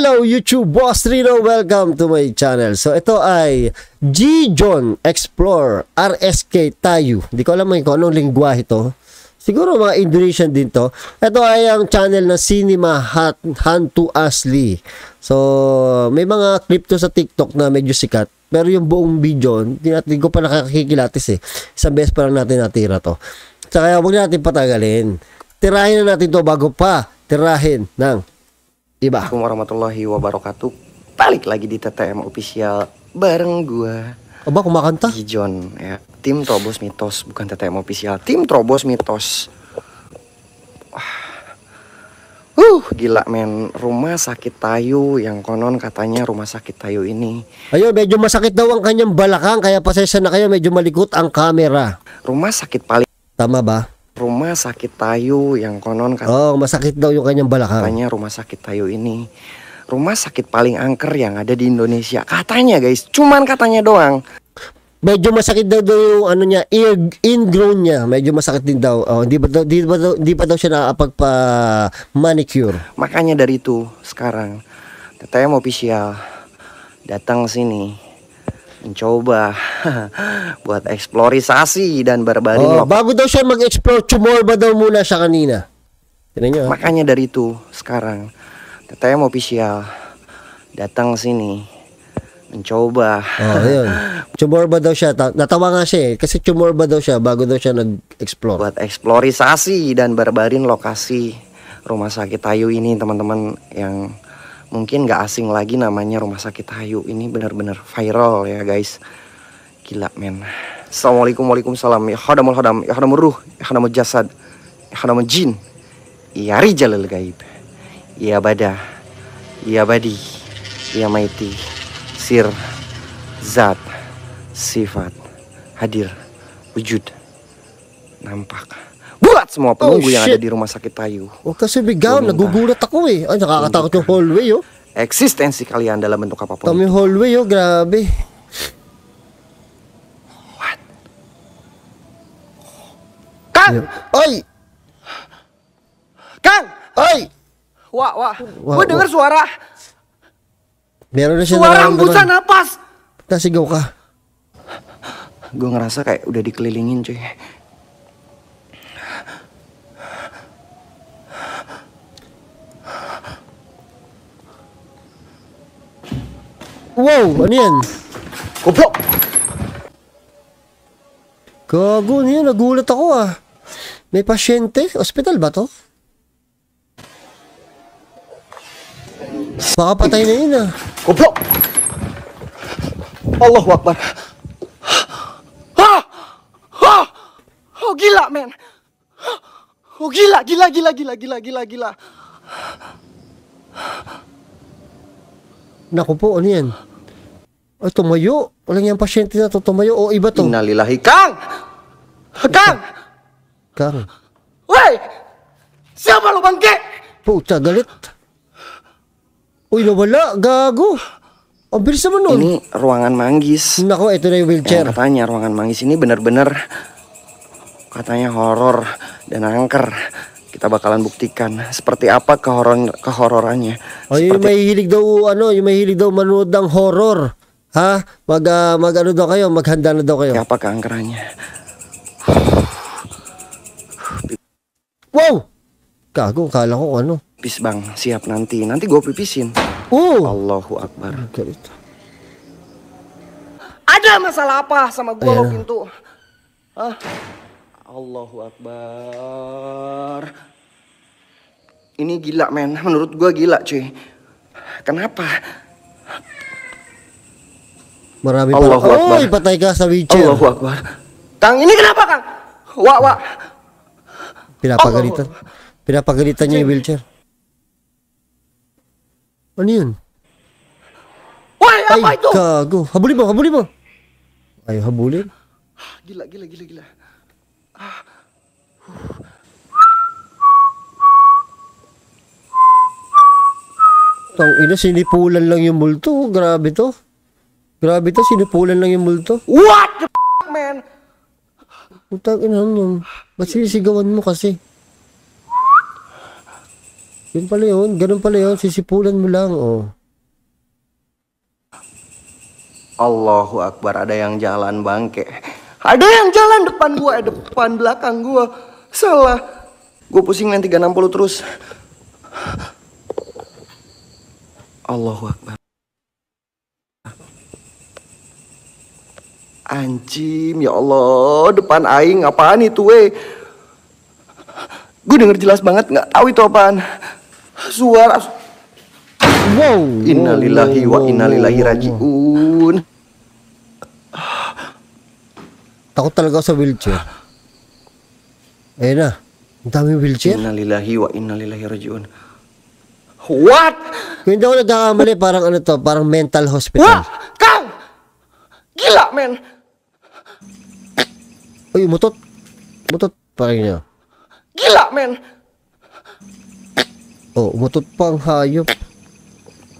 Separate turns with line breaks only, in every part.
Hello YouTube Boss Rino, welcome to my channel. So ito ay G John Explore RSK Tayu. Hindi ko alam kung anong lingwahe ito. Siguro mga Indonesian din to. Ito ay ang channel na Cinema Hunt to Asli. So may mga clip to sa TikTok na medyo sikat. Pero yung buong video, hindi ko pa nakakikilatis eh. Isang beses pa lang natin natira to. So kaya huwag natin patagalin. Tirahin na natin to bago pa tirahin ng Iba. Assalamualaikum
warahmatullahi wabarakatuh. Balik lagi di TTM official bareng gua. Abah makan teh. John ya. Tim Trobos Mitos bukan TTM official. Tim Trobos Mitos. Uh, gila men, rumah sakit Tayu yang konon katanya rumah sakit Tayu ini. Ayo meja masakit sakit kayaknya kayaknya balakang
pas saya sana kayak meja malikut ang kamera. Rumah sakit paling Tama bah
rumah sakit Tayu yang konon kan Oh, rumah sakit Tayu kayaknya balakang. Katanya rumah sakit Tayu ini rumah sakit paling angker yang ada di Indonesia. Katanya, guys. Cuman katanya doang. Medyo masakit daw daw yung ano niya, ear ingrown niya. Medyo masakit din daw. Oh, di, ba daw, di,
ba daw, di ba daw siya nakapagpa-manicure.
Makanya dari itu, sekarang, Teteh mau official datang sini mencoba buat eksplorisasi dan berbaring Oh, lop. bago daw siya mag-explore, tumorba daw muna kanina. Ah. Makanya dari itu sekarang mau official datang sini mencoba. Oh, yun. Tumorba
daw siya. Natawa nga siya eh. Kasi tumorba daw siya bago daw siya nag Buat
eksplorisasi dan berbaring lokasi rumah sakit tayo ini teman-teman yang mungkin gak asing lagi namanya rumah sakit Hayu ini benar-benar viral ya guys gila men Assalamualaikum waalaikumsalam ya hodamul hodam ya hodamul ruh ya hodamul jasad ya hodamul jin ya rijalil gaib ya badah ya badi ya maiti sir zat sifat hadir wujud nampak buat semua penunggu oh, yang ada di rumah sakit Payu.
Oh, kasi bigaw, tak ako eh. Ay, takut yung hallway yo.
Eksistensi kalian dalam bentuk apapun.
Kami hallway yo grabe. What? Kang! Ya.
oi, Kang! oi, Wah, wah. wah Gue dengar suara. Meron na siya suara hembusan napas. Nasigaw ka. Gue ngerasa kayak udah dikelilingin cuy.
Wow! Ano yan? Kuplok! Gago, ano yan? Nagulat ako ah. May pasyente? Hospital ba to?
Baka patay na yun ah. Kuplok! Allahu Akbar! Ha! Ha! Oh, gila, man! Oh, gila, gila, gila, gila, gila, gila, gila.
Naku po, ano yan? Oh, tumayo. Walang yung pasyente na to. Tumayo. O, oh, iba to. Inalilahi. Kang! Kang! Kang.
Uy! Siya ba lumangki?
Puta, galit. Uy,
nawala. Gago. Ang bilis naman nun. Ini ruangan manggis. Nako, ito na yung wheelchair. Yang katanya ruangan manggis ini benar-benar katanya horor dan angker. Kita bakalan buktikan seperti apa kehoror kehororannya. Oh seperti... may
hilig daw ano, yung may hilig daw manood ng horor. Ha? Mag, uh, mag ano daw kayo? Maghanda na daw kayo. Kaya pagkaangkaran niya.
Wow! Gago, kala ko ano. Pisbang, siap nanti. Nanti gue pipisin. Oh! Allahu Akbar. Galit. Ada masalah apa sama gue lo pintu? Hah? Allahu Akbar. Ini gila, men. Menurut gue gila, cuy. Kenapa?
Marami pa. Allahu Akbar. Oy, patay ka sa wheelchair. Allahu Akbar.
Tang, ini kenapa kang? Wa, wa.
Pinapagalitan. Allah. Pinapagalitan niya yung wheelchair. Ano yun? Why, Ay, apa itu? Habulin mo, habulin mo. Ay, habulin.
Gila, gila, gila, gila. Ah.
Tang ina, sinipulan lang yung multo. Grabe to. Grabe to, sinupulan lang yung multo. What the f***, man? Utang ina mo. Ba't sinisigawan mo kasi? Yun pala yun. Ganun pala yun. Sisipulan mo lang, oh.
Allahu Akbar, ada yang jalan bangke. Ada yang jalan depan gua, eh, depan belakang gua. Salah. Gua pusing nanti 360 terus. Allahu Akbar. Anjim, ya Allah, depan aing apaan itu weh? Gue denger jelas banget nggak tahu itu apaan. Suara Wow. Innalillahi wa innalillahi rajiun.
Takut talaga sa wheelchair. Eh na. Ang daming wheelchair. Innalillahi wa innalillahi rajiun. What? Kung hindi ako nagkakamali, parang ano to, parang mental hospital. What? Kang! Gila, men! Mutot mutut Mutut niya.
Gila men Oh mutut hayop.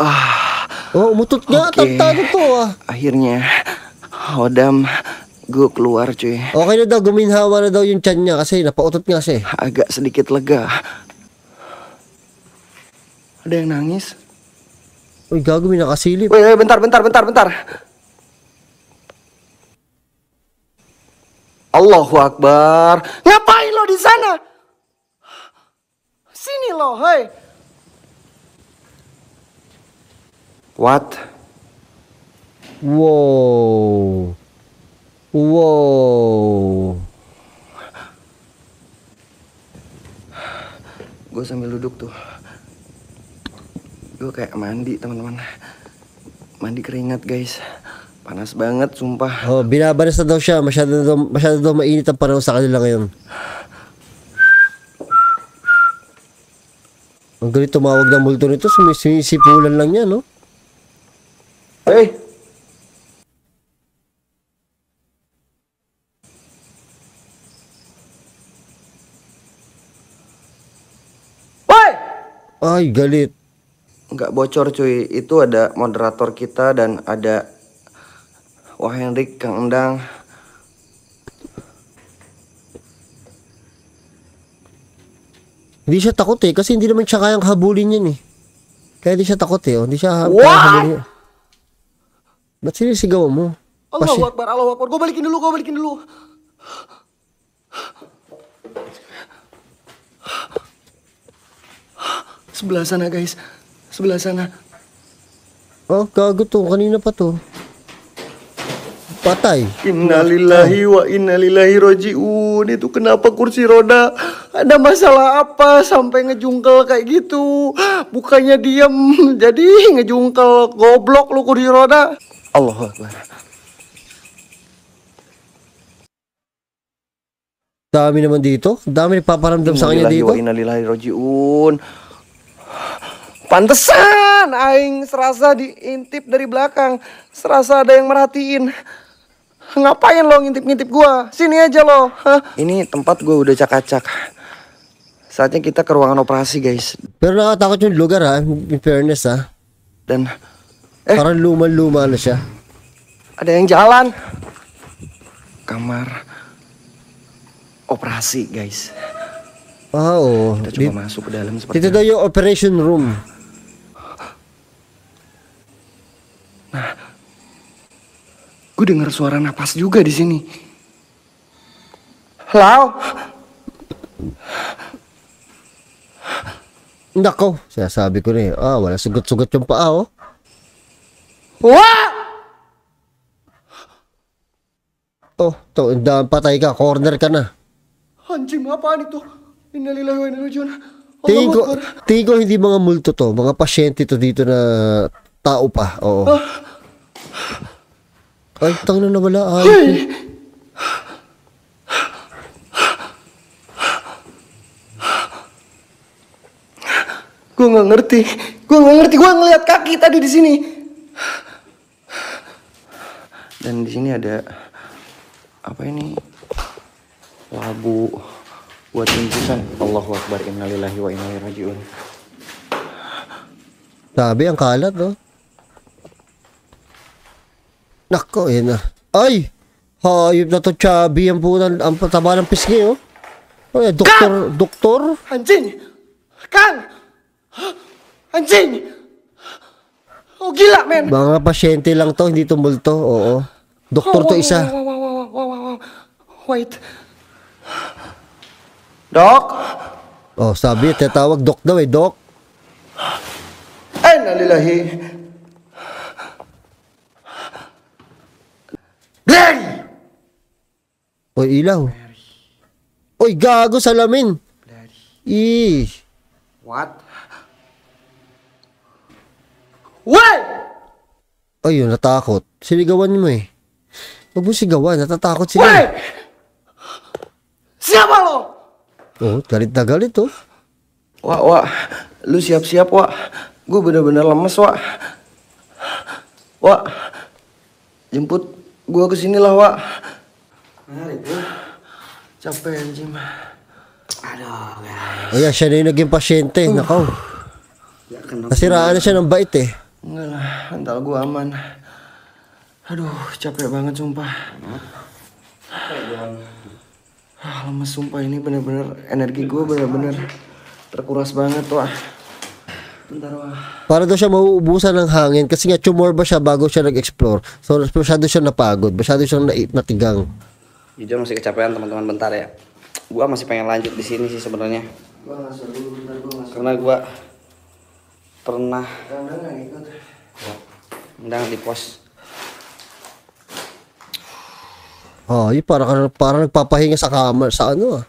ah, Oh mututnya okay. itu ah. Akhirnya Hodam Gue keluar cuy
Okay na daw guminhawa na daw yung chan niya Kasi napautot nga
Agak sedikit lega
Ada yang nangis Uy gago may nakasilip Uy, uy bentar bentar bentar bentar
Allahu Akbar. Ngapain lo di sana? Sini lo, hei. What?
Wow. Wow.
Gue sambil duduk tuh. Gue kayak mandi, teman-teman. Mandi keringat, guys. Panas banget, sumpah. Oh, binabaris
na daw siya. Masyado daw, masyado daw mainit ang panahon sa kanila ngayon. Ang galit tumawag ng multo nito, sumisisipulan lang niya, no? Hey!
Ay, galit. Nggak bocor cuy, itu ada moderator kita dan ada Ko oh, Hendrik Kang Endang
Hindi siya takot eh kasi hindi naman siya kayang habulin yan eh. Kaya hindi siya takot eh. Hindi oh. siya What? kayang habulin yan. Ba't sinisigawan mo? Allahu
Akbar, Allahu Akbar. Go balikin dulu, go balikin dulu. Sebelah sana guys. Sebelah sana.
Oh, gagot to. Kanina pa to.
Patai. Innalillahi wa innalillahi rojiun. Itu kenapa kursi roda? Ada masalah apa sampai ngejungkel kayak gitu? Bukannya diam, jadi ngejungkel goblok lu kursi roda.
Allah Dami naman dito. Dami paparam dam sa kanya dito. Wa
innalillahi rojiun. Pantesan aing serasa diintip dari belakang. Serasa ada yang merhatiin. Ngapain lo ngintip-ngintip gua? Sini aja lo. Hah? Ini tempat gua udah cak cak Saatnya kita ke ruangan operasi, guys.
Pero takutnya yung lugar ha, ah. in fairness ha. Ah.
Dan eh parang luma-luma na siya. Ada yang jalan. Kamar operasi, guys.
Wow. Kita coba Di,
masuk ke dalam seperti Dito daw
operation room.
Gue dengar suara napas juga di sini. Lau.
Ndak kau, saya sabi ko nih. Ah, wala sugot-sugot cempa paa, oh. Wah! Oh, tuh dahan patah ika corner karena
ah? na. Anjing, apaan tuh Innalillahi wa inna ilaihi
rajiun. Tingin hindi mga multo to, mga pasyente to dito na tao pa. Ah. Oo. Ah. Ay, tang na nawala Hey!
Gue nggak ngerti. Gue nggak ngerti. Gue ngeliat kaki tadi di sini. Dan di sini ada apa ini? Labu buat infusan. Allahu Akbar. Innalillahi wa inna ilaihi rajiun.
Tapi yang kalah tuh. Nako, eh na. Ay! Hayop na to, chubby. Ang punan, ang pataba ng pisngi, oh. Ay, doktor, Kang! doktor?
Anjing! Kang! Anjing! Oh, gila, men! Mga
pasyente lang to, hindi tumulto, Oo. Doktor to oh, isa. Wait. Doc? Oh, sabi, tatawag doc daw eh, doc.
Ay, nalilahi.
Oy, ilaw. Oy, gago salamin. Ish. What? What? yun, natakot. Siligawan mo eh. Huwag mo sigawan, natatakot sila. Eh. Wait! Siapa lo? Oh, galit na
galit oh. Wa, wa. Lu siap-siap, wa. Gue bener-bener lemes, wa. Wa, Jemput gue kesinilah, wa. Menarik bro. Capek anjing mah.
Aduh guys. Oh, Ayan, ya, siya na yung naging pasyente. Uh. Nakaw. Nasiraan na siya ng bait eh.
Enggak lah, antal gue aman. Aduh, capek banget sumpah. Ah, lemes sumpah ini bener-bener energi gue bener-bener terkuras banget wah. Bentar wah.
Para daw siya mauubusan ng hangin kasi nga tumor ba siya bago siya nag-explore. So masyado siya napagod, masyado siya na natigang.
jujur masih kecapean teman-teman bentar ya gua masih pengen lanjut di sini sih sebenarnya karena gua pernah undang di pos
Oh, iya parang parang nagpapahinga sa kamar sa ano ah.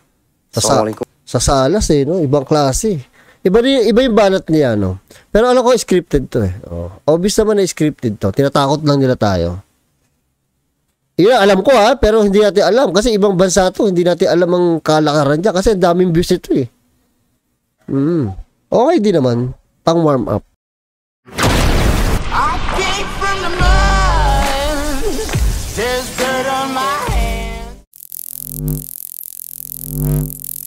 Sa, sa salas eh, no? Ibang klase. Iba, di, iba yung banat niya, no? Pero alam ko, scripted to eh. Oh. Obvious naman na scripted to. Tinatakot lang nila tayo. Yun ang alam ko ha, ah, pero hindi natin alam. Kasi ibang bansa to, hindi natin alam ang kalakaran dyan. Kasi daming views ito eh. Mm. Okay din naman. Pang warm up.
There's dirt on my hands.